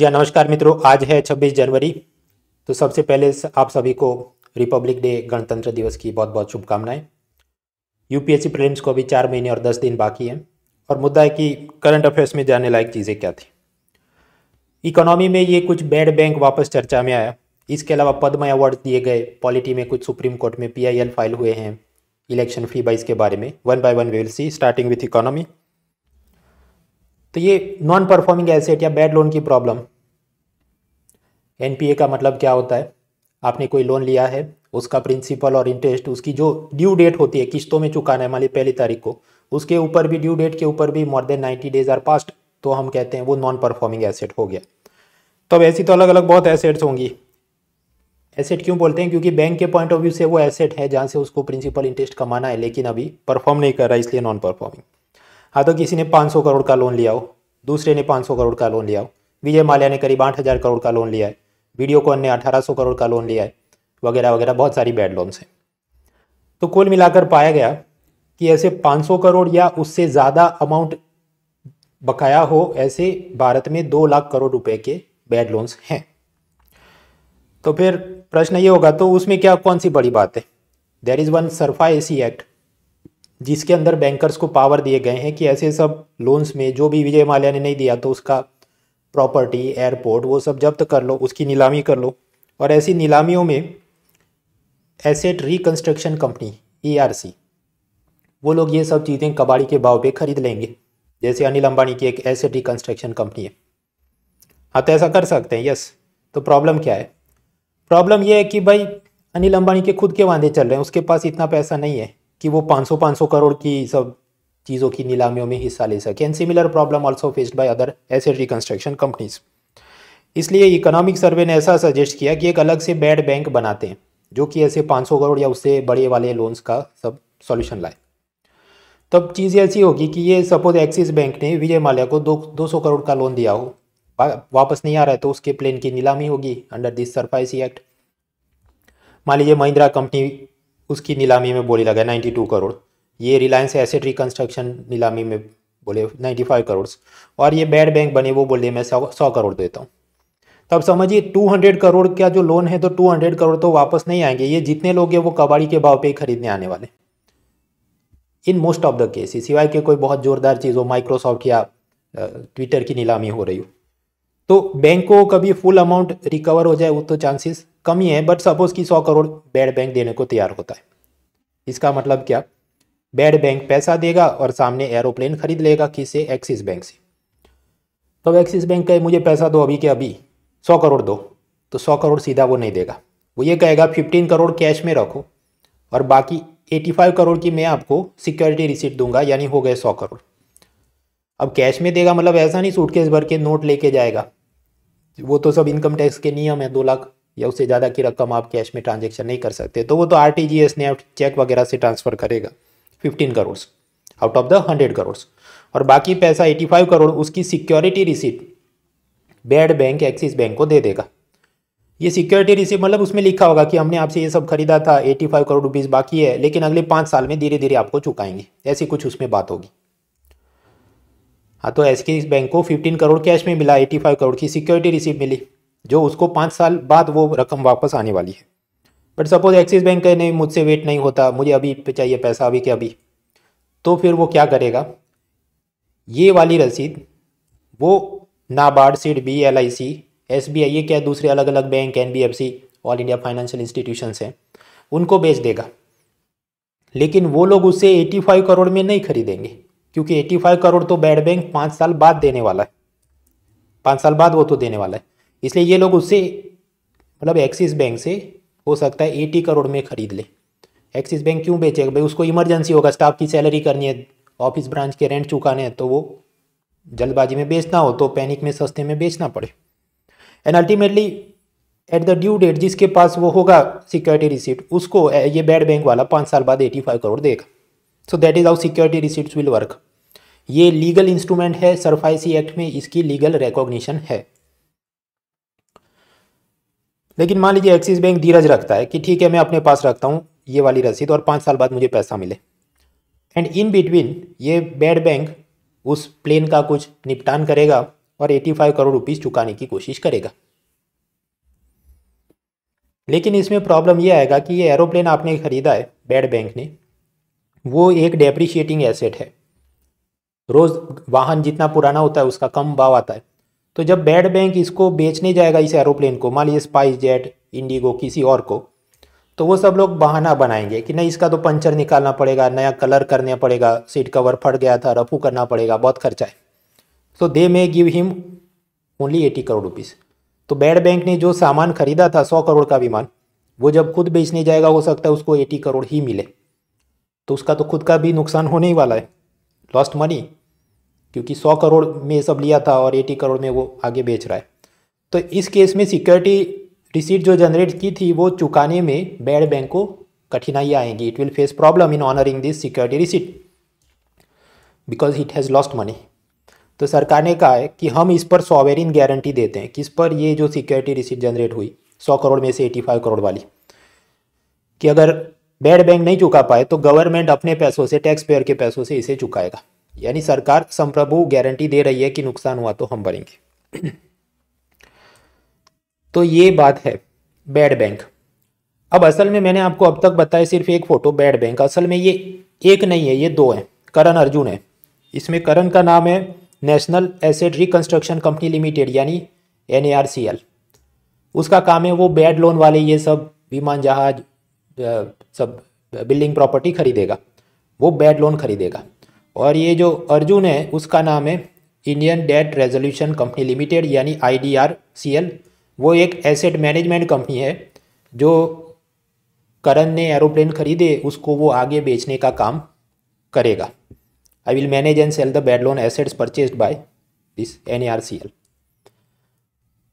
जी हाँ, नमस्कार मित्रों आज है 26 जनवरी तो सबसे पहले आप सभी को रिपब्लिक डे गणतंत्र दिवस की बहुत बहुत शुभकामनाएं यूपीएससी प्रीलिम्स को अभी चार महीने और दस दिन बाकी हैं और मुद्दा है कि करंट अफेयर्स में जाने लायक चीज़ें क्या थी इकोनॉमी में ये कुछ बैड बैंक वापस चर्चा में आया इसके अलावा पद्म अवार्ड दिए गए पॉलिटी में कुछ सुप्रीम कोर्ट में पी फाइल हुए हैं इलेक्शन फी बाइज के बारे में one by one we will see starting with economy तो ये नॉन परफॉर्मिंग एसेट या बैड लोन की प्रॉब्लम एनपीए का मतलब क्या होता है आपने कोई लोन लिया है उसका प्रिंसिपल और इंटरेस्ट उसकी जो ड्यू डेट होती है किस्तों में चुकाना है मान पहली तारीख को उसके ऊपर भी ड्यू डेट के ऊपर भी more than ninety days are past तो हम कहते हैं वो नॉन परफॉर्मिंग एसेट हो गया तो अब ऐसी तो अलग अलग बहुत एसेट्स होंगी एसेट क्यों बोलते हैं क्योंकि बैंक के पॉइंट ऑफ व्यू से वो एसेट है जहाँ से उसको प्रिंसिपल इंटरेस्ट कमाना है लेकिन अभी परफॉर्म नहीं कर रहा इसलिए नॉन परफॉर्मिंग हाँ तो किसी ने 500 करोड़ का लोन लिया हो दूसरे ने 500 करोड़ का लोन लिया हो विजय माल्या ने करीब आठ करोड़ का लोन लिया है वीडियोकॉन ने सौ करोड़ का लोन लिया है वगैरह वगैरह बहुत सारी बैड लोन्स हैं तो कुल मिलाकर पाया गया कि ऐसे 500 करोड़ या उससे ज़्यादा अमाउंट बकाया हो ऐसे भारत में दो लाख करोड़ रुपए के बैड लोन्स हैं तो फिर प्रश्न ये होगा तो उसमें क्या कौन सी बड़ी बात है there is one SARFAESI act जिसके अंदर बैंकर्स को पावर दिए गए हैं कि ऐसे सब लोन्स में जो भी विजय माल्या ने नहीं दिया तो उसका प्रॉपर्टी एयरपोर्ट वो सब जब्त कर लो उसकी नीलामी कर लो और ऐसी नीलामियों में एसेट रिकन्स्ट्रक्शन कंपनी ई वो लोग ये सब चीज़ें कबाड़ी के भाव पे खरीद लेंगे जैसे अनिल अंबानी की एक एसेट रिकन्स्ट्रक्शन कंपनी है हाँ तो ऐसा कर सकते हैं यस तो प्रॉब्लम क्या है प्रॉब्लम यह है कि भाई अनिल अंबानी के खुद के वादे चल रहे हैं उसके पास इतना पैसा नहीं है कि वो 500 500 करोड़ की सब चीज़ों की नीलामियों में हिस्सा ले सके and similar problem also faced by other asset reconstruction companies इसलिए इकोनॉमिक सर्वे ने ऐसा सजेस्ट किया कि एक अलग से बैड बैंक बनाते हैं जो कि ऐसे 500 करोड़ या उससे बड़े वाले लोन्स का सब सॉल्यूशन लाए तब चीज़ ऐसी होगी कि ये सपोज एक्सिस बैंक ने विजय माल्या को दो दो सौ करोड़ का लोन दिया हो वापस नहीं आ रहा है तो उसके प्लेन की नीलामी होगी अंडर दिस सरफाइसी एक्ट मान लीजिए महिंद्रा कंपनी उसकी नीलामी में बोली लगा टू करोड़ ये रिलायंस एसेट रिकन्स्ट्रक्शन नीलामी में बोले नाइन्टी फाइव करोड़ और ये बैड बैंक बने वो बोले मैं सौ सौ करोड़ देता हूँ तब तो समझिए टू हंड्रेड करोड़ का जो लोन है तो टू हंड्रेड करोड़ तो वापस नहीं आएंगे ये जितने लोग हैं वो कबाड़ी के भाव पे ही खरीदने आने वाले in most of the cases सिवाय के कोई बहुत ज़ोरदार चीज़ हो माइक्रोसॉफ्ट या ट्विटर की नीलामी हो रही हो तो बैंक को कभी फुल अमाउंट रिकवर हो जाए वो तो चांसेस कमी है बट सपोज कि सौ करोड़ बैड बैंक देने को तैयार होता है इसका मतलब क्या बैड बैंक पैसा देगा और सामने एरोप्लेन खरीद लेगा किसे एक्सिस बैंक से तो एक्सिस बैंक कहे मुझे पैसा दो अभी के अभी सौ करोड़ दो तो सौ करोड़ सीधा वो नहीं देगा वो ये कहेगा फिफ्टीन करोड़ कैश में रखो और बाकी एटी फाइव करोड़ की मैं आपको सिक्योरिटी रिसीट दूंगा यानी हो गए सौ करोड़ अब कैश में देगा मतलब ऐसा नहीं सूटकेस भर के नोट लेके जाएगा वो तो सब इनकम टैक्स के नियम है दो लाख या उससे ज़्यादा की रकम आप कैश में ट्रांजेक्शन नहीं कर सकते तो वो तो आर टी जी चेक वगैरह से ट्रांसफ़र करेगा fifteen crore out of the hundred crore और बाकी पैसा एटी फाइव करोड़ उसकी security receipt bad bank Axis bank को दे देगा ये सिक्योरिटी रिसिप्ट मतलब उसमें लिखा होगा कि हमने आपसे ये सब खरीदा था एटी फाइव करोड़ रुपीज़ बाकी है लेकिन अगले पाँच साल में धीरे धीरे आपको चुकाएंगे ऐसी कुछ उसमें बात होगी हाँ तो एस बैंक को फिफ्टीन करोड़ कैश में मिला एटी फाइव करोड़ की सिक्योरिटी रिसिप्ट मिली जो उसको पाँच साल बाद वो रकम वापस आने वाली है बट सपोज एक्सिस बैंक कहे नहीं मुझसे वेट नहीं होता मुझे अभी पे चाहिए पैसा अभी के अभी तो फिर वो क्या करेगा ये वाली रसीद वो NABARD SIDBI L I C S B I ये क्या दूसरे अलग अलग bank N B F C all India financial institution हैं उनको बेच देगा लेकिन वो लोग उसे 85 करोड़ में नहीं खरीदेंगे क्योंकि 85 करोड़ तो बैड बैंक पाँच साल बाद देने वाला है पाँच साल बाद वो तो देने वाला है इसलिए ये लोग उससे मतलब एक्सिस बैंक से हो सकता है एटी करोड़ में ख़रीद ले एक्सिस बैंक क्यों बेचेगा भाई उसको इमरजेंसी होगा स्टाफ की सैलरी करनी है ऑफिस ब्रांच के रेंट चुकाने हैं तो वो जल्दबाजी में बेचना हो तो पैनिक में सस्ते में बेचना पड़े and ultimately at the due date जिसके पास वो होगा सिक्योरिटी रिसिप्ट उसको ये बैड बैंक वाला पाँच साल बाद एटी फाइव करोड़ देगा so that is how security receipt will work ये लीगल इंस्ट्रूमेंट है सरफाइसी एक्ट में इसकी लीगल रिकॉग्निशन है लेकिन मान लीजिए एक्सिस बैंक धीरज रखता है कि ठीक है मैं अपने पास रखता हूँ ये वाली रसीद और पाँच साल बाद मुझे पैसा मिले एंड इन बिटवीन ये बैड बैंक उस प्लेन का कुछ निपटान करेगा और 85 करोड़ रुपीस चुकाने की कोशिश करेगा लेकिन इसमें प्रॉब्लम यह आएगा कि ये एरोप्लेन आपने ख़रीदा है बैड बैंक ने वो एक डेप्रिशिएटिंग एसेट है रोज़ वाहन जितना पुराना होता है उसका कम भाव आता है तो जब बैड बैंक इसको बेचने जाएगा इस एरोप्लेन को मान लीजिए स्पाइस जेट इंडिगो किसी और को तो वो सब लोग बहाना बनाएंगे कि नहीं इसका तो पंचर निकालना पड़ेगा नया कलर करना पड़ेगा सीट कवर फट गया था रफू करना पड़ेगा बहुत खर्चा है तो they may give him only eighty crore rupees तो बैड बैंक ने जो सामान खरीदा था सौ करोड़ का विमान वो जब खुद बेचने जाएगा हो सकता है उसको एटी करोड़ ही मिले तो उसका तो खुद का भी नुकसान होने ही वाला है लॉस्ट मनी क्योंकि सौ करोड़ में सब लिया था और एटी करोड़ में वो आगे बेच रहा है तो इस केस में सिक्योरिटी रिसीट जो जनरेट की थी वो चुकाने में बैड बैंक को कठिनाई आएंगी it will face problem in honouring this security receipt because it has lost money तो सरकार ने कहा है कि हम इस पर सॉवेरिन गारंटी देते हैं किस पर ये जो सिक्योरिटी रिसीट जनरेट हुई सौ करोड़ में से एटी फाइव करोड़ वाली कि अगर बैड बैंक नहीं चुका पाए तो गवर्नमेंट अपने पैसों से टैक्स पेयर के पैसों से इसे चुकाएगा यानी सरकार संप्रभु गारंटी दे रही है कि नुकसान हुआ तो हम भरेंगे तो ये बात है बैड बैंक अब असल में मैंने आपको अब तक बताया सिर्फ एक फ़ोटो बैड बैंक असल में ये एक नहीं है ये दो हैं करण अर्जुन है इसमें करण का नाम है national asset reconstruction company limited यानी एन उसका काम है वो बैड लोन वाले ये सब विमान जहाज सब बिल्डिंग प्रॉपर्टी खरीदेगा वो बैड लोन खरीदेगा और ये जो अर्जुन है उसका नाम है Indian debt resolution company limited यानी आई वो एक एसेट मैनेजमेंट कंपनी है जो करण ने एरोप्लेन खरीदे उसको वो आगे बेचने का काम करेगा I will manage and sell the bad loan assets purchase by this N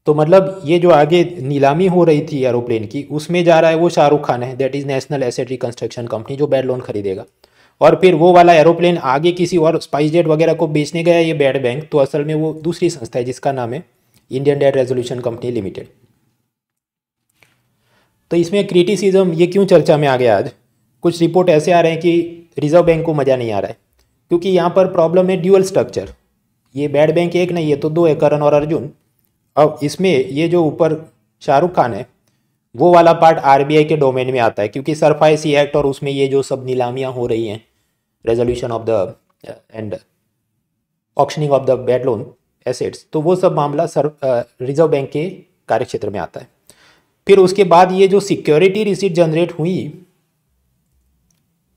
तो मतलब ये जो आगे नीलामी हो रही थी एरोप्लेन की उसमें जा रहा है वो शाहरुख खान है that is national asset reconstruction company जो बैड लोन खरीदेगा और फिर वो वाला एरोप्लेन आगे किसी और स्पाइस जेट वगैरह को बेचने गया ये बैड बैंक तो असल में वो दूसरी संस्था है जिसका नाम है Indian debt resolution company limited तो इसमें क्रिटिसिज्म ये क्यों चर्चा में आ गया आज कुछ रिपोर्ट ऐसे आ रहे हैं कि रिजर्व बैंक को मज़ा नहीं आ रहा है क्योंकि यहाँ पर प्रॉब्लम है ड्यूअल स्ट्रक्चर ये बैड बैंक एक नहीं है तो दो है करण और अर्जुन अब इसमें ये जो ऊपर शाहरुख खान है वो वाला पार्ट आरबीआई के डोमेन में आता है क्योंकि सरफाइसी एक्ट और उसमें ये जो सब नीलामियाँ हो रही हैं resolution of the and auctioning of the bad loan assets तो वो सब मामला सर रिजर्व uh, बैंक के कार्यक्षेत्र में आता है फिर उसके बाद ये जो सिक्योरिटी रिसीट जनरेट हुई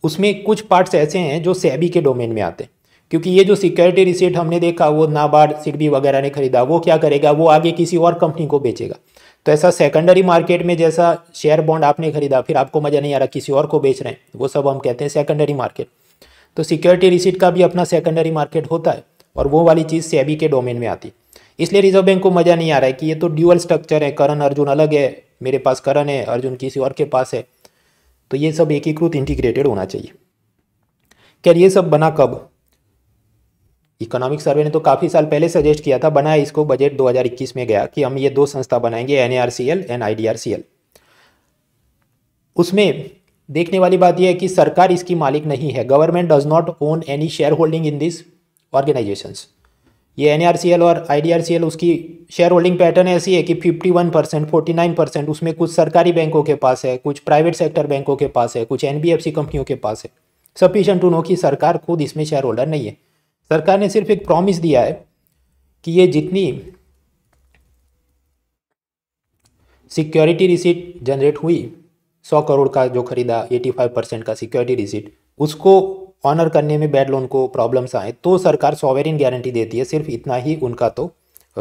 उसमें कुछ पार्ट्स ऐसे हैं जो सेबी के डोमेन में आते हैं क्योंकि ये जो सिक्योरिटी रिसीट हमने देखा वो नाबार्ड सिडबी वगैरह ने खरीदा वो क्या करेगा वो आगे किसी और कंपनी को बेचेगा तो ऐसा सेकेंडरी मार्केट में जैसा शेयर बॉन्ड आपने खरीदा फिर आपको मज़ा नहीं आ रहा किसी और को बेच रहे हैं वो सब हम कहते हैं सेकेंडरी मार्केट तो सिक्योरिटी रिसीट का भी अपना सेकेंडरी मार्केट होता है और वो वाली चीज़ सेबी के डोमेन में आती इसलिए रिजर्व बैंक को मज़ा नहीं आ रहा है कि ये तो ड्यूअल स्ट्रक्चर है करण अर्जुन अलग है मेरे पास करण है अर्जुन किसी और के पास है तो ये सब एकीकृत इंटीग्रेटेड होना चाहिए क्या ये सब बना कब इकोनॉमिक सर्वे ने तो काफ़ी साल पहले सजेस्ट किया था बनाया इसको बजट 2021 में गया कि हम ये दो संस्था बनाएंगे एन एंड आई उसमें देखने वाली बात यह है कि सरकार इसकी मालिक नहीं है government does not own any shareholding in this organisation ये एन और आई उसकी शेयर होल्डिंग पैटर्न ऐसी है कि 51 परसेंट फोर्टी परसेंट उसमें कुछ सरकारी बैंकों के पास है कुछ प्राइवेट सेक्टर बैंकों के पास है कुछ एन कंपनियों के पास है सफिशेंट टू नो कि सरकार खुद इसमें शेयर होल्डर नहीं है सरकार ने सिर्फ एक प्रॉमिस दिया है कि ये जितनी सिक्योरिटी रिसीट जनरेट हुई सौ करोड़ का जो खरीदा एटी फाइव परसेंट का सिक्योरिटी रिसीट उसको ऑनर करने में बैड लोन को प्रॉब्लम्स आए तो सरकार सॉवेरिन गारंटी देती है सिर्फ इतना ही उनका तो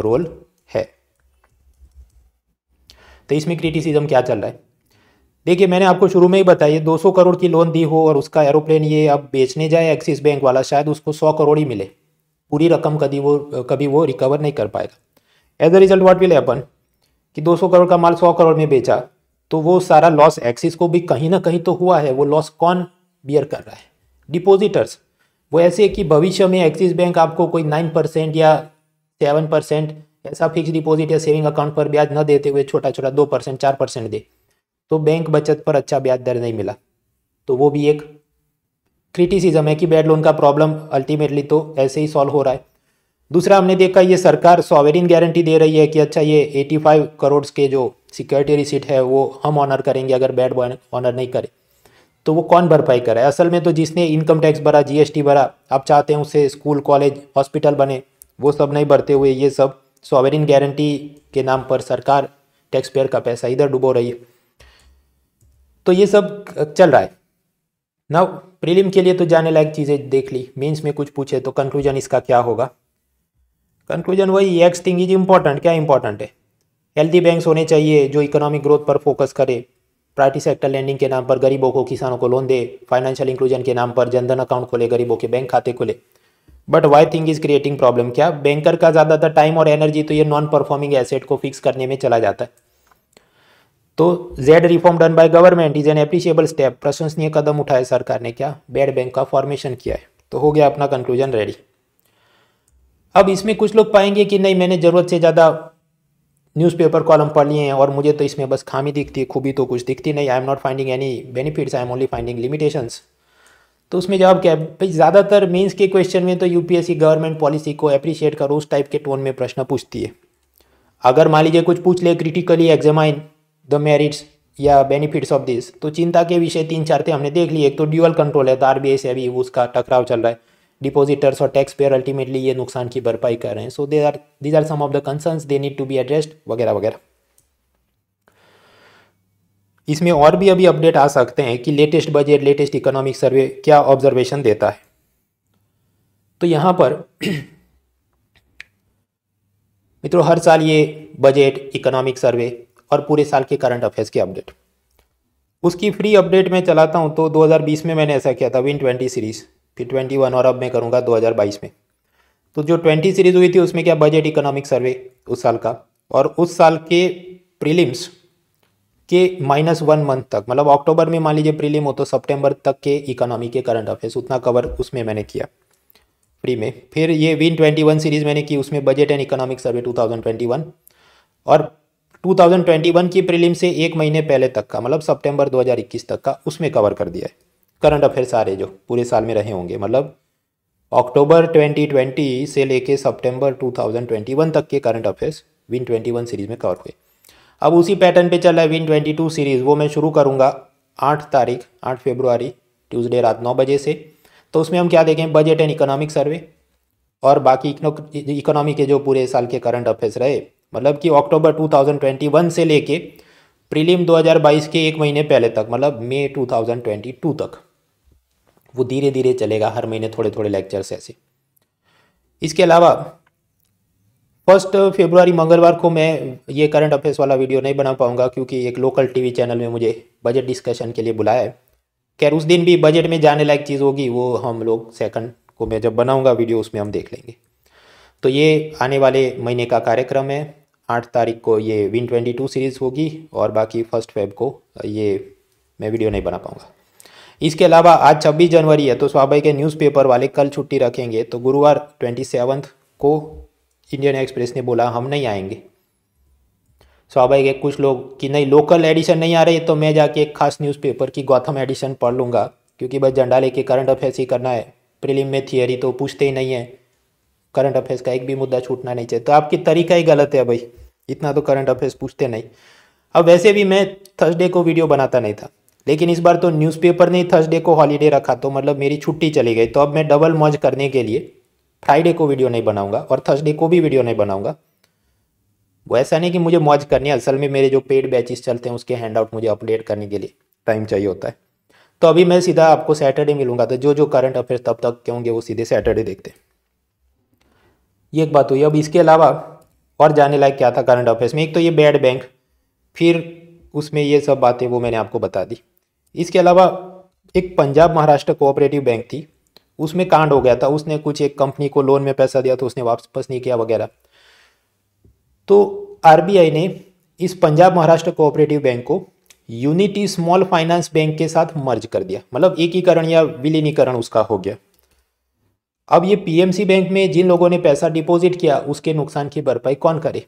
रोल है तो इसमें क्रिटिसिज्म क्या चल रहा है देखिए मैंने आपको शुरू में ही बताया सौ करोड़ की लोन दी हो और उसका एरोप्लेन ये अब बेचने जाए एक्सिस बैंक वाला शायद उसको सौ करोड़ ही मिले पूरी रकम कभी वो कभी वो रिकवर नहीं कर पाएगा as a result what will happen कि दो सौ करोड़ का माल सौ करोड़ में बेचा तो वो सारा लॉस एक्सिस को भी कहीं ना कहीं तो हुआ है वो लॉस कौन बियर कर रहा है डिपोजिटर्स वो ऐसे कि भविष्य में एक्सिस बैंक आपको कोई नाइन परसेंट या सेवन परसेंट ऐसा फिक्स डिपॉजिट या सेविंग अकाउंट पर ब्याज न देते हुए छोटा छोटा दो परसेंट चार परसेंट दे तो बैंक बचत पर अच्छा ब्याज दर नहीं मिला तो वो भी एक क्रिटिसिज्म है कि बैड लोन का प्रॉब्लम अल्टीमेटली तो ऐसे ही सॉल्व हो रहा है दूसरा हमने देखा ये सरकार सॉवेरिन गारंटी दे रही है कि अच्छा ये 85 करोड़ के जो सिक्योरिटी रिसिट है वो हम ऑनर करेंगे अगर बैड बॉय ऑनर नहीं करें तो वो कौन भरपाई करे असल में तो जिसने इनकम टैक्स भरा जीएसटी भरा आप चाहते हैं उससे स्कूल कॉलेज हॉस्पिटल बने वो सब नहीं भरते हुए ये सब सॉवेरिन गारंटी के नाम पर सरकार टैक्स पेयर का पैसा इधर डुबो रही है तो ये सब चल रहा है ना प्रीलिम के लिए तो जाने लायक चीज़ें देख ली मीन्स में कुछ पूछे तो कंक्लूजन इसका क्या होगा कंक्लूजन वही एक्स थिंग इज इम्पॉर्टेंट क्या इंपॉर्टेंट है हेल्थी बैंक्स होने चाहिए जो इकोनॉमिक ग्रोथ पर फोकस करे प्राइवेट सेक्टर लैंडिंग के नाम पर गरीबों को किसानों को लोन दे फाइनेंशियल इंक्लूजन के नाम पर जनधन अकाउंट खोले गरीबों के बैंक खाते खोले but why thing is creating problem क्या बैंकर का ज़्यादातर टाइम और एनर्जी तो ये नॉन परफॉर्मिंग एसेट को फिक्स करने में चला जाता है तो the reform done by government is an appreciable step प्रशंसनीय कदम उठाए सरकार ने क्या बेड बैंक का फॉर्मेशन किया है तो हो गया अपना कंक्लूजन रेडी अब इसमें कुछ लोग पाएंगे कि नहीं मैंने ज़रूरत से ज़्यादा न्यूज़पेपर कॉलम पढ़ लिए हैं और मुझे तो इसमें बस खामी दिखती है खूबी तो कुछ दिखती नहीं I am not finding any benefits I am only finding limitations तो उसमें जवाब क्या है भाई ज़्यादातर मेंस के क्वेश्चन में तो यूपीएससी गवर्नमेंट पॉलिसी को अप्रिशिएट करो उस टाइप के टोन में प्रश्न पूछती है अगर मान लीजिए कुछ पूछ ले क्रिटिकली एग्जामाइन द मेरिट्स या बेनिफिट्स ऑफ दिस तो चिंता के विषय तीन चार थे हमने देख लिए एक तो ड्यूअल कंट्रोल है तो आरबीआई से अभी उसका टकराव चल रहा है डिपॉजिटर्स और टैक्स पेयर अल्टीमेटली ये नुकसान की भरपाई कर रहे हैं so they are these are some of the concern they need to be addressed वगैरह वगैरह इसमें और भी अभी अपडेट आ सकते हैं कि latest budget latest economic survey क्या ऑब्जर्वेशन देता है तो यहाँ पर मित्रों हर साल ये बजट इकोनॉमिक सर्वे और पूरे साल के करंट अफेयर्स के अपडेट उसकी फ्री अपडेट मैं चलाता हूँ तो 2020 में मैंने ऐसा किया था विन ट्वेंटी सीरीज़ फिर ट्वेंटी वन और अब मैं करूँगा 2022 में तो जो ट्वेंटी सीरीज़ हुई थी उसमें क्या बजट इकोनॉमिक सर्वे उस साल का और उस साल के प्रीलिम्स के माइनस वन मंथ तक मतलब अक्टूबर में मान लीजिए प्रीलिम हो तो सितंबर तक के इकोनॉमी के करंट अफेयर्स उतना कवर उसमें मैंने किया फ्री में फिर ये विन ट्वेंटी वन सीरीज़ मैंने की उसमें budget and economic survey two thousand twenty one और 2021 की प्रीलिम से एक महीने पहले तक का मतलब सितंबर 2021 तक का उसमें कवर कर दिया है करंट अफेयर सारे जो पूरे साल में रहे होंगे मतलब अक्टूबर 2020 से लेके सितंबर 2021 तक के करंट अफेयर्स विन 21 सीरीज में कवर हुए अब उसी पैटर्न पे चल रहा है विन 22 सीरीज वो मैं शुरू करूँगा आठ तारीख आठ फेब्रुआरी ट्यूजडे रात नौ बजे से तो उसमें हम क्या देखें बजट एंड इकोनॉमिक सर्वे और बाकी इकोनॉमी के जो पूरे साल के करंट अफेयर्स रहे मतलब कि अक्टूबर 2021 से लेके प्रीलिम 2022 के एक महीने पहले तक मतलब मई 2022 तक वो धीरे धीरे चलेगा हर महीने थोड़े थोड़े लेक्चर्स ऐसे इसके अलावा फर्स्ट फेब्रुआरी मंगलवार को मैं ये करंट अफेयर्स वाला वीडियो नहीं बना पाऊंगा क्योंकि एक लोकल टीवी चैनल में मुझे बजट डिस्कशन के लिए बुलाया है खैर उस दिन भी बजट में जाने लायक चीज़ होगी वो हम लोग सेकंड को मैं जब बनाऊंगा वीडियो उसमें हम देख लेंगे तो ये आने वाले महीने का कार्यक्रम है आठ तारीख को ये विन ट्वेंटी टू सीरीज़ होगी और बाकी फर्स्ट फेब को ये मैं वीडियो नहीं बना पाऊँगा इसके अलावा आज छब्बीस जनवरी है तो स्वाभाविक है न्यूज़पेपर वाले कल छुट्टी रखेंगे तो गुरुवार ट्वेंटी सेवन्थ को इंडियन एक्सप्रेस ने बोला हम नहीं आएंगे स्वाभाविक है कुछ लोग कि नहीं लोकल एडिशन नहीं आ रही तो मैं जाके एक खास न्यूज़पेपर की गौतम एडिशन पढ़ लूँगा क्योंकि बस झंडा लेके करंट अफेयर्स ही करना है प्रिलिम में थियरी तो पूछते ही नहीं है करंट अफेयर्स का एक भी मुद्दा छूटना नहीं चाहिए तो आपकी तरीका ही गलत है भाई इतना तो करंट अफेयर्स पूछते नहीं अब वैसे भी मैं थर्सडे को वीडियो बनाता नहीं था लेकिन इस बार तो न्यूज़पेपर ने थर्सडे को हॉलीडे रखा तो मतलब मेरी छुट्टी चली गई तो अब मैं डबल मौज करने के लिए फ्राइडे को वीडियो नहीं बनाऊंगा और थर्सडे को भी वीडियो नहीं बनाऊंगा वो ऐसा नहीं कि मुझे मौज करनी है असल में मेरे जो पेड बैचेस चलते हैं उसके हैंड मुझे अपडेट करने के लिए टाइम चाहिए होता है तो अभी मैं सीधा आपको सैटरडे मिलूंगा तो जो जो करंट अफेयर तब तक के होंगे वो सीधे सैटरडे देखते हैं ये एक बात हुई अब इसके अलावा और जाने लायक क्या था करंट अफेयर्स में एक तो ये बैड बैंक फिर उसमें ये सब बातें वो मैंने आपको बता दी इसके अलावा एक पंजाब महाराष्ट्र कोऑपरेटिव बैंक थी उसमें कांड हो गया था उसने कुछ एक कंपनी को लोन में पैसा दिया तो उसने वापस नहीं किया वगैरह तो आर ने इस पंजाब महाराष्ट्र कोऑपरेटिव बैंक को यूनिटी स्मॉल फाइनेंस बैंक के साथ मर्ज कर दिया मतलब एकीकरण या विलीनीकरण उसका हो गया अब ये पीएमसी बैंक में जिन लोगों ने पैसा डिपॉजिट किया उसके नुकसान की भरपाई कौन करे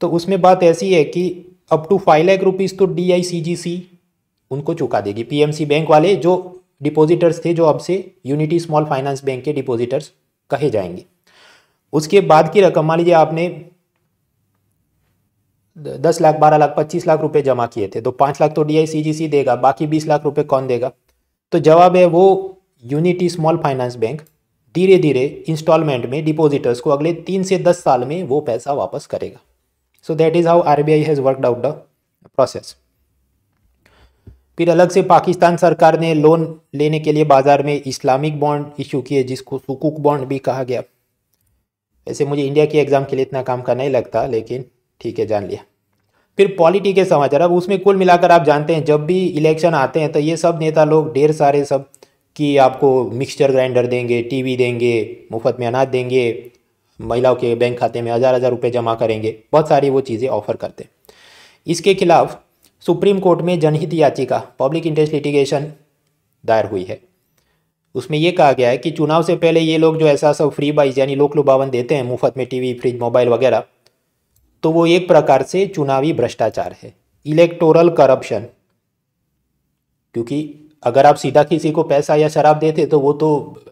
तो उसमें बात ऐसी है कि up to five lakh rupees तो डी उनको चुका देगी पीएमसी बैंक वाले जो डिपॉजिटर्स थे जो अब से यूनिटी स्मॉल फाइनेंस बैंक के डिपॉजिटर्स कहे जाएंगे उसके बाद की रकम मान लीजिए आपने दस लाख बारह लाख पच्चीस लाख रुपए जमा किए थे तो पाँच लाख तो डी देगा बाकी बीस लाख रुपए कौन देगा तो जवाब है वो यूनिटी स्मॉल फाइनेंस बैंक धीरे धीरे इंस्टॉलमेंट में डिपॉजिटर्स को अगले तीन से दस साल में वो पैसा वापस करेगा so that is how R B I has worked out the process फिर अलग से पाकिस्तान सरकार ने लोन लेने के लिए बाज़ार में इस्लामिक बॉन्ड इशू किए जिसको सुकूक बॉन्ड भी कहा गया ऐसे मुझे इंडिया के एग्ज़ाम के लिए इतना काम का नहीं लगता लेकिन ठीक है जान लिया फिर पॉलिटी के समाचार अब उसमें कुल मिलाकर आप जानते हैं जब भी इलेक्शन आते हैं तो ये सब नेता लोग ढेर सारे सब कि आपको मिक्सचर ग्राइंडर देंगे टीवी देंगे मुफ्त में अनाज देंगे महिलाओं के बैंक खाते में हज़ार हज़ार रुपये जमा करेंगे बहुत सारी वो चीज़ें ऑफर करते हैं इसके खिलाफ सुप्रीम कोर्ट में जनहित याचिका पब्लिक इंटरेस्ट लिटिगेशन दायर हुई है उसमें यह कहा गया है कि चुनाव से पहले ये लोग जो ऐसा सब फ्री बाइज यानी लोक लुभावन देते हैं मुफ्त में टीवी फ्रिज मोबाइल वगैरह तो वो एक प्रकार से चुनावी भ्रष्टाचार है इलेक्टोरल करप्शन क्योंकि अगर आप सीधा किसी को पैसा या शराब देते तो वो तो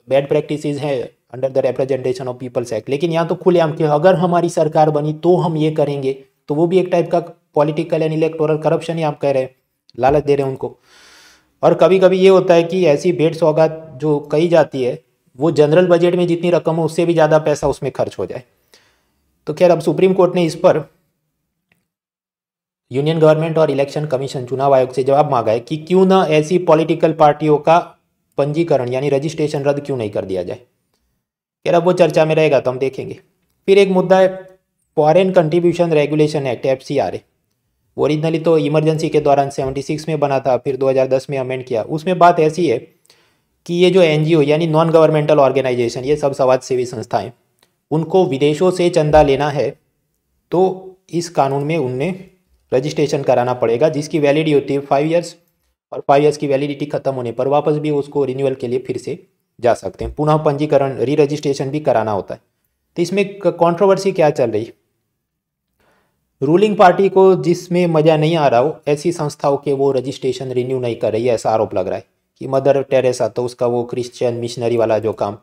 बैड प्रैक्टिस हैं under the representation of people's act लेकिन यहाँ तो खुलेआम कि अगर हमारी सरकार बनी तो हम ये करेंगे तो वो भी एक टाइप का पॉलिटिकल एंड इलेक्टोरल करप्शन ही आप कह रहे हैं लालच दे रहे हैं उनको और कभी कभी ये होता है कि ऐसी भेंट सौगात जो कही जाती है वो जनरल बजट में जितनी रकम हो उससे भी ज़्यादा पैसा उसमें खर्च हो जाए तो खैर अब सुप्रीम कोर्ट ने इस पर यूनियन गवर्नमेंट और इलेक्शन कमीशन चुनाव आयोग से जवाब मांगा है कि क्यों ना ऐसी पॉलिटिकल पार्टियों का पंजीकरण यानी रजिस्ट्रेशन रद्द क्यों नहीं कर दिया जाए यार अब वो चर्चा में रहेगा तो हम देखेंगे फिर एक मुद्दा है foreign contribution regulation act F C R A originally तो इमरजेंसी के दौरान सिक्स में बना था फिर दो हजार दस में अमेंड किया उसमें बात ऐसी है कि ये जो एन जी ओ यानी नॉन गवर्नमेंटल ऑर्गेनाइजेशन ये सब समाज सेवी संस्थाएँ उनको विदेशों से चंदा लेना है तो इस कानून में उनने रजिस्ट्रेशन कराना पड़ेगा जिसकी वैलिडी होती है फाइव ईयर्स और फाइव ईयर्स की वैलिडिटी खत्म होने पर वापस भी उसको रिन्यूअल के लिए फिर से जा सकते हैं पुनः पंजीकरण री रजिस्ट्रेशन भी कराना होता है तो इसमें कॉन्ट्रोवर्सी क्या चल रही रूलिंग पार्टी को जिसमें मज़ा नहीं आ रहा हो ऐसी संस्थाओं के वो रजिस्ट्रेशन रिन्यू नहीं कर रही है ऐसा आरोप लग रहा है कि मदर टेरेसा तो उसका वो क्रिश्चियन मिशनरी वाला जो काम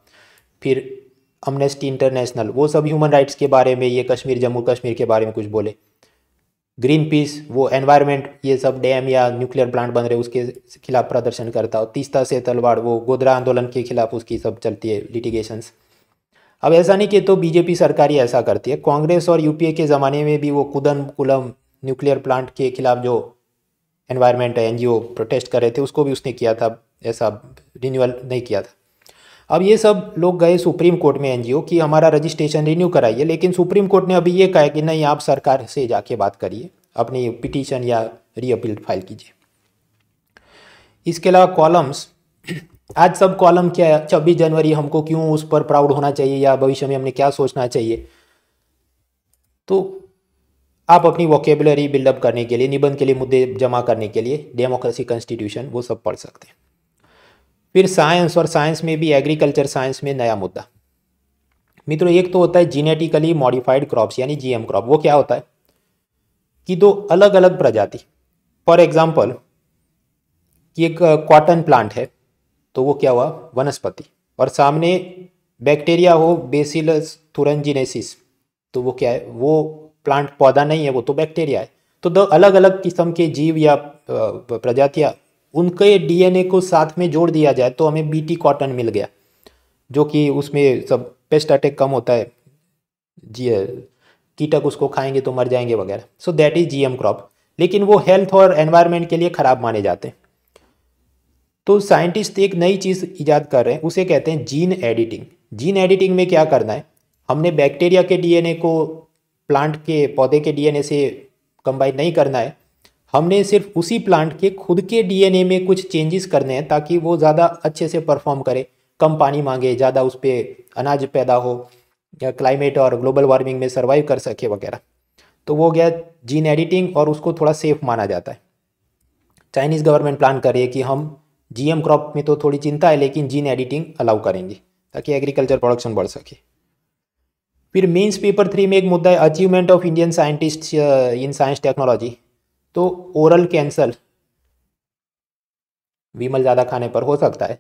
फिर अमनेस्टी इंटरनेशनल वो सब ह्यूमन राइट्स के बारे में ये कश्मीर जम्मू कश्मीर के बारे में कुछ बोले ग्रीन पीस वो एनवायरनमेंट ये सब डैम या न्यूक्लियर प्लांट बन रहे उसके खिलाफ प्रदर्शन करता और तीस्ता से तलवाड़ वो गोदरा आंदोलन के खिलाफ उसकी सब चलती है लिटिगेशंस अब ऐसा नहीं कि तो बीजेपी सरकार ही ऐसा करती है कांग्रेस और यूपीए के ज़माने में भी वो कुदन कुलम न्यूक्लियर प्लांट के खिलाफ जो एनवायरनमेंट है एनजीओ प्रोटेस्ट कर रहे थे उसको भी उसने किया था ऐसा रिन्यूअल नहीं किया था अब ये सब लोग गए सुप्रीम कोर्ट में एनजीओ कि हमारा रजिस्ट्रेशन रिन्यू कराइए लेकिन सुप्रीम कोर्ट ने अभी ये कहा कि नहीं आप सरकार से जाके बात करिए अपनी पिटीशन या रीअपील फाइल कीजिए इसके अलावा कॉलम्स आज सब कॉलम क्या है छब्बीस जनवरी हमको क्यों उस पर प्राउड होना चाहिए या भविष्य में हमने क्या सोचना चाहिए तो आप अपनी वोकेबुलरी बिल्डअप करने के लिए निबंध के लिए मुद्दे जमा करने के लिए डेमोक्रेसी कॉन्स्टिट्यूशन वो सब पढ़ सकते हैं फिर साइंस और साइंस में भी एग्रीकल्चर साइंस में नया मुद्दा मित्रों एक तो होता है जीनेटिकली मॉडिफाइड क्रॉप्स यानी जीएम क्रॉप वो क्या होता है कि दो अलग अलग प्रजाति फॉर एग्जाम्पल कि एक कॉटन प्लांट है तो वो क्या हुआ वनस्पति और सामने बैक्टीरिया हो बेसिलस थुरंजिनेसिस तो वो क्या है वो प्लांट पौधा नहीं है वो तो बैक्टीरिया है तो दो अलग अलग किस्म के जीव या प्रजातियाँ उनके डीएनए को साथ में जोड़ दिया जाए तो हमें बीटी कॉटन मिल गया जो कि उसमें सब पेस्ट अटैक कम होता है जी कीटक उसको खाएंगे तो मर जाएंगे वगैरह so that is GM crop लेकिन वो हेल्थ और एनवायरमेंट के लिए ख़राब माने जाते हैं तो साइंटिस्ट एक नई चीज़ ईजाद कर रहे हैं उसे कहते हैं जीन एडिटिंग जीन एडिटिंग में क्या करना है हमने बैक्टीरिया के डीएनए को प्लांट के पौधे के डीएनए से कंबाइन नहीं करना है हमने सिर्फ उसी प्लांट के खुद के डीएनए में कुछ चेंजेस करने हैं ताकि वो ज़्यादा अच्छे से परफॉर्म करे कम पानी मांगे ज़्यादा उस पर अनाज पैदा हो या क्लाइमेट और ग्लोबल वार्मिंग में सर्वाइव कर सके वगैरह तो वो गया जीन एडिटिंग और उसको थोड़ा सेफ माना जाता है चाइनीज़ गवर्नमेंट प्लान कर रही है कि हम जीएम क्रॉप में तो थोड़ी चिंता है लेकिन जीन एडिटिंग अलाउ करेंगे ताकि एग्रीकल्चर प्रोडक्शन बढ़ सके फिर मेंस पेपर थ्री में एक मुद्दा है achievement of Indian scientist in science technology तो ओरल कैंसल विमल ज़्यादा खाने पर हो सकता है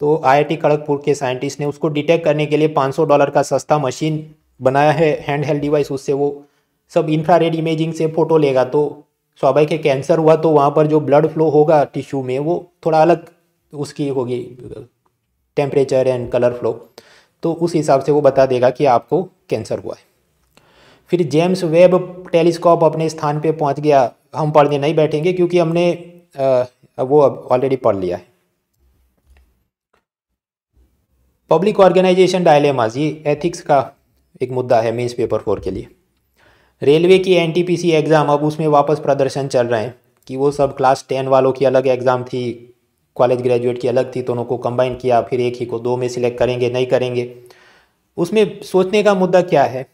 तो आईआईटी खड़गपुर के साइंटिस्ट ने उसको डिटेक्ट करने के लिए 500 डॉलर का सस्ता मशीन बनाया है हैंड हेल्ड डिवाइस उससे वो सब इंफ्रारेड इमेजिंग से फ़ोटो लेगा तो स्वाभाविक है कैंसर हुआ तो वहाँ पर जो ब्लड फ्लो होगा टिश्यू में वो थोड़ा अलग उसकी होगी टेम्परेचर एंड कलर फ्लो तो उस हिसाब से वो बता देगा कि आपको कैंसर हुआ है फिर जेम्स वेब टेलीस्कोप अपने स्थान पे पहुंच गया हम पढ़ने नहीं बैठेंगे क्योंकि हमने वो ऑलरेडी पढ़ लिया है पब्लिक ऑर्गेनाइजेशन डायलेमाज ये एथिक्स का एक मुद्दा है मेंस पेपर फोर के लिए रेलवे की एनटीपीसी एग्ज़ाम अब उसमें वापस प्रदर्शन चल रहे हैं कि वो सब क्लास टेन वालों की अलग एग्ज़ाम थी कॉलेज ग्रेजुएट की अलग थी दोनों तो को कंबाइन किया फिर एक ही को दो में सिलेक्ट करेंगे नहीं करेंगे उसमें सोचने का मुद्दा क्या है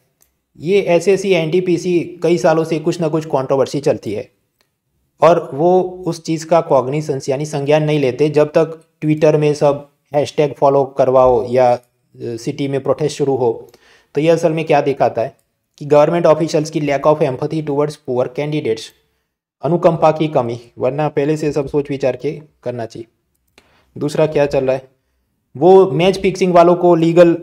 ये ऐसे ऐसी सी कई सालों से कुछ ना कुछ कॉन्ट्रोवर्सी चलती है और वो उस चीज़ का कॉग्निसेंस यानी संज्ञान नहीं लेते जब तक ट्विटर में सब हैशटैग फॉलो करवाओ या सिटी में प्रोटेस्ट शुरू हो तो ये असल में क्या दिखाता है कि गवर्नमेंट ऑफिशियल्स की lack of empathy towards poor candidates अनुकंपा की कमी वरना पहले से सब सोच विचार के करना चाहिए दूसरा क्या चल रहा है वो मैच फिक्सिंग वालों को लीगल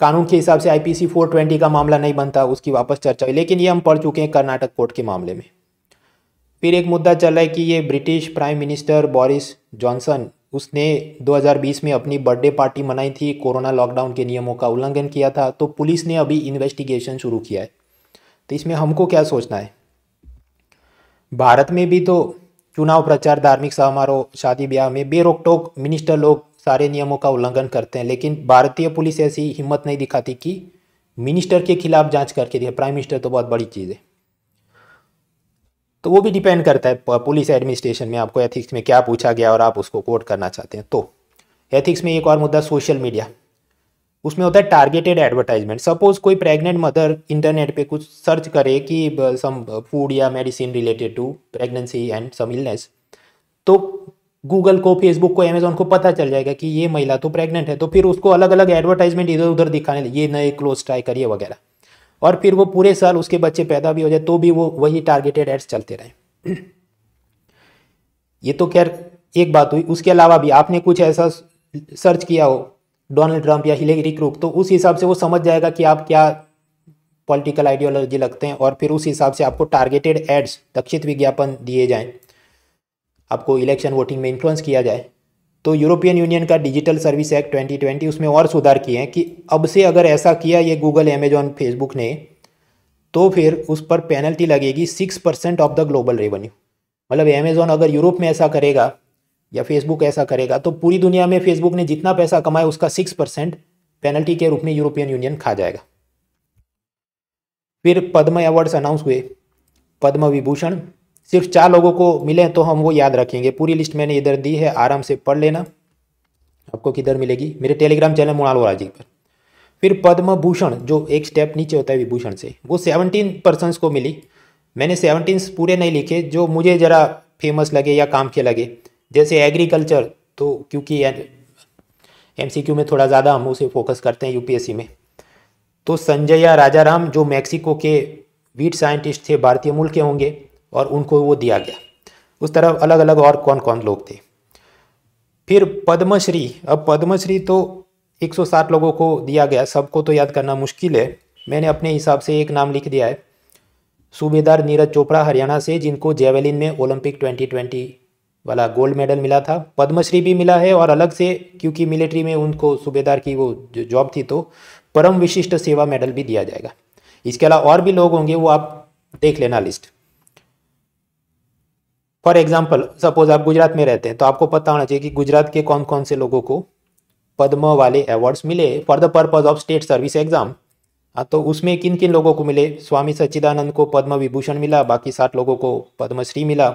कानून के हिसाब से आईपीसी 420 का मामला नहीं बनता उसकी वापस चर्चा हुई लेकिन ये हम पढ़ चुके हैं कर्नाटक कोर्ट के मामले में फिर एक मुद्दा चल रहा है कि ये British prime minister Boris Johnson उसने 2020 में अपनी बर्थडे पार्टी मनाई थी कोरोना लॉकडाउन के नियमों का उल्लंघन किया था तो पुलिस ने अभी इन्वेस्टिगेशन शुरू किया है तो इसमें हमको क्या सोचना है भारत में भी तो चुनाव प्रचार धार्मिक समारोह शादी ब्याह में बेरोक टोक मिनिस्टर लोग सारे नियमों का उल्लंघन करते हैं लेकिन भारतीय पुलिस ऐसी हिम्मत नहीं दिखाती कि मिनिस्टर के खिलाफ जांच करके दिया प्राइम मिनिस्टर तो बहुत बड़ी चीज़ है तो वो भी डिपेंड करता है पुलिस एडमिनिस्ट्रेशन में आपको एथिक्स में क्या पूछा गया और आप उसको कोट करना चाहते हैं तो एथिक्स में एक और मुद्दा सोशल मीडिया उसमें होता है टारगेटेड एडवर्टाइजमेंट सपोज कोई प्रेग्नेंट मदर इंटरनेट पे कुछ सर्च करे कि सम फूड या medicine related to pregnancy and some illness तो गूगल को फेसबुक को अमेजोन को पता चल जाएगा कि ये महिला तो प्रेग्नेंट है तो फिर उसको अलग अलग एडवर्टाइजमेंट इधर उधर दिखाने ये नए क्लोज ट्राई करिए वगैरह और फिर वो पूरे साल उसके बच्चे पैदा भी हो जाए तो भी वो वही टारगेटेड एड्स चलते रहे ये तो खैर एक बात हुई उसके अलावा भी आपने कुछ ऐसा सर्च किया हो डोनाल्ड ट्रंप या हिलेरी क्रूक तो उस हिसाब से वो समझ जाएगा कि आप क्या पॉलिटिकल आइडियोलॉजी लगते हैं और फिर उस हिसाब से आपको टारगेटेड एड्स लक्षित विज्ञापन दिए जाएं आपको इलेक्शन वोटिंग में इन्फ्लुएंस किया जाए तो यूरोपियन यूनियन का डिजिटल सर्विस एक्ट 2020 उसमें और सुधार किए हैं कि अब से अगर ऐसा किया ये गूगल अमेजॉन फेसबुक ने तो फिर उस पर पेनल्टी लगेगी six percent of the global revenue मतलब अमेजॉन अगर यूरोप में ऐसा करेगा या फेसबुक ऐसा करेगा तो पूरी दुनिया में फेसबुक ने जितना पैसा कमाया उसका सिक्स परसेंट पेनल्टी के रूप में यूरोपियन यूनियन खा जाएगा फिर पद्म अवार्ड्स अनाउंस हुए पद्म विभूषण सिर्फ चार लोगों को मिलें तो हम वो याद रखेंगे पूरी लिस्ट मैंने इधर दी है आराम से पढ़ लेना आपको किधर मिलेगी मेरे टेलीग्राम चैनल मुणाल राजी पर फिर पद्म भूषण जो एक स्टेप नीचे होता है विभूषण से वो सेवनटीन पर्सनस को मिली मैंने सेवनटीन पूरे नहीं लिखे जो मुझे ज़रा फेमस लगे या काम के लगे जैसे एग्रीकल्चर तो क्योंकि एम में थोड़ा ज़्यादा हम उसे फोकस करते हैं यूपीएससी में तो संजय या राजाराम जो मैक्सिको के वीट साइंटिस्ट थे भारतीय मूल के होंगे और उनको वो दिया गया उस तरह अलग अलग और कौन कौन लोग थे फिर पद्मश्री अब पद्मश्री तो 160 लोगों को दिया गया सबको तो याद करना मुश्किल है मैंने अपने हिसाब से एक नाम लिख दिया है सूबेदार नीरज चोपड़ा हरियाणा से जिनको जेवलिन में ओलंपिक 2020 वाला गोल्ड मेडल मिला था पद्मश्री भी मिला है और अलग से क्योंकि मिलिट्री में उनको सूबेदार की वो जॉब थी तो परम विशिष्ट सेवा मेडल भी दिया जाएगा इसके अलावा और भी लोग होंगे वो आप देख लेना लिस्ट फॉर एग्जाम्पल सपोज आप गुजरात में रहते हैं तो आपको पता होना चाहिए कि गुजरात के कौन कौन से लोगों को पद्म वाले अवार्ड्स मिले for the purpose of state service exam तो उसमें किन किन लोगों को मिले स्वामी सच्चिदानंद को पद्म विभूषण मिला बाकी सात लोगों को पद्मश्री मिला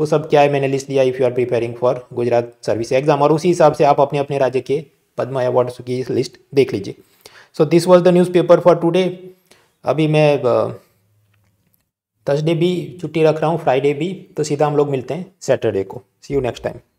वो सब क्या है मैंने लिस्ट दिया if you are preparing for Gujarat service exam और उसी हिसाब से आप अपने अपने राज्य के पद्म अवार्ड्स की लिस्ट देख लीजिए so this was the news paper for today अभी मैं थर्सडे भी छुट्टी रख रहा हूँ फ्राइडे भी तो सीधा हम लोग मिलते हैं सैटरडे को सी यू नेक्स्ट टाइम